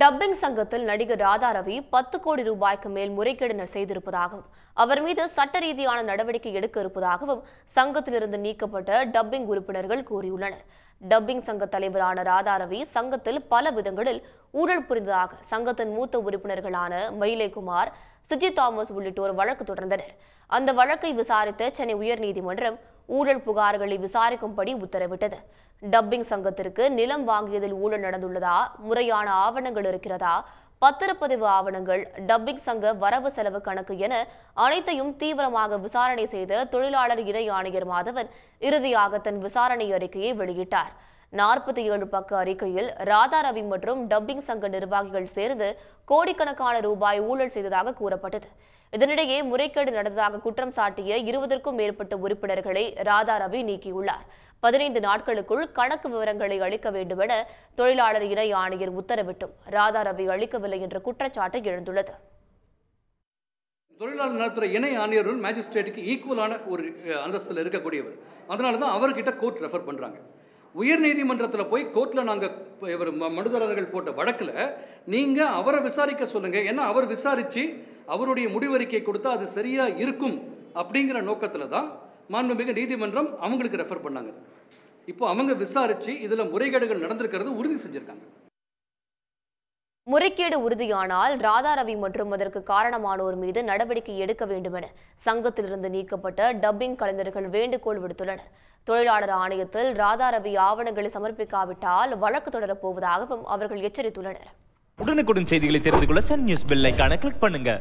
dubbing சங்கத்தில் நடிகர் ராதாரவி பத்து கோடி ரூபாய்க்கு மேல் முறைகேடு செய்திருப்பதாகவும் அவர் மீது சட்ட ரீதியான நடவடிக்கை எடுக்க இருப்பதாகவும் சங்கத்திலிருந்து நீக்கப்பட்ட டப்பிங் உறுப்பினர்கள் கூறியுள்ளனர் டப்பிங் சங்க தலைவரான ராதாரவி சங்கத்தில் பல விதங்களில் ஊழல் புரிந்ததாக சங்கத்தின் மூத்த உறுப்பினர்களான குமார் சுஜி தாமஸ் உள்ளிட்டோர் வழக்கு தொடர்ந்தனர் அந்த வழக்கை விசாரித்த சென்னை உயர்நீதிமன்றம் ஊழல் புகார்களை விசாரிக்கும்படி உத்தரவிட்டது டப்பிங் சங்கத்திற்கு நிலம் வாங்கியதில் ஊழல் நடந்துள்ளதா முறையான ஆவணங்கள் இருக்கிறதா பத்திரப்பதிவு ஆவணங்கள் டப்பிங் சங்க வரவு செலவு கணக்கு என அனைத்தையும் தீவிரமாக விசாரணை செய்த தொழிலாளர் இணை ஆணையர் மாதவன் இறுதியாக தன் விசாரணை அறிக்கையை வெளியிட்டார் நாற்பத்தி ஏழு பக்க அறிக்கையில் ராதாரவி மற்றும் டப்பிங் சங்க நிர்வாகிகள் சேர்ந்து கோடிக்கணக்கான ரூபாய் ஊழல் செய்ததாக கூறப்பட்டது இதனிடையே முறைகேடு நடந்ததாக குற்றம் சாட்டிய இருபதற்கும் மேற்பட்ட உறுப்பினர்களை ராதாரவி நீக்கியுள்ளார் பதினைந்து நாட்களுக்குள் கணக்கு விவரங்களை அளிக்க வேண்டுமென தொழிலாளர் இணை ஆணையர் உத்தரவிட்டும் ராதாரவி அளிக்கவில்லை என்ற குற்றச்சாட்டு எழுந்துள்ளது தொழிலாளர் நலத்துறை இணை ஆணையர்கள் மேஜிஸ்ட்ரேட்டுக்கு ஈக்குவலான ஒரு அந்தஸ்தில் இருக்கக்கூடியவர் அதனால தான் அவர்கிட்ட கோர்ட் ரெஃபர் பண்ணுறாங்க உயர் நீதிமன்றத்தில் போய் கோர்ட்டில் நாங்கள் இவர் மனுதாரர்கள் போட்ட வழக்கில் நீங்கள் அவரை விசாரிக்க சொல்லுங்கள் ஏன்னா அவர் விசாரித்து அவருடைய முடிவறிக்கை கொடுத்தா அது சரியாக இருக்கும் அப்படிங்கிற நோக்கத்தில் தான் மாண்புமிகு நீதிமன்றம் அவங்களுக்கு ரெஃபர் பண்ணாங்க இப்போ அவங்க விசாரித்து இதில் முறைகேடுகள் நடந்திருக்கிறது உறுதி செஞ்சுருக்காங்க முறைகேடு உறுதியானால் ராதாரவி மற்றும் அதற்கு காரணமானோர் மீது நடவடிக்கை எடுக்க வேண்டும் என சங்கத்திலிருந்து நீக்கப்பட்ட டப்பிங் கலைஞர்கள் வேண்டுகோள் விடுத்துள்ளனர் தொழிலாளர் ஆணையத்தில் ராதாரவி ஆவணங்களை சமர்ப்பிக்காவிட்டால் வழக்கு தொடரப்போவதாகவும் அவர்கள் எச்சரித்துள்ளனர் உடனுக்குடன் செய்திகளை தெரிந்து கொள்ள சன் நியூஸ் பெல் கிளிக் பண்ணுங்க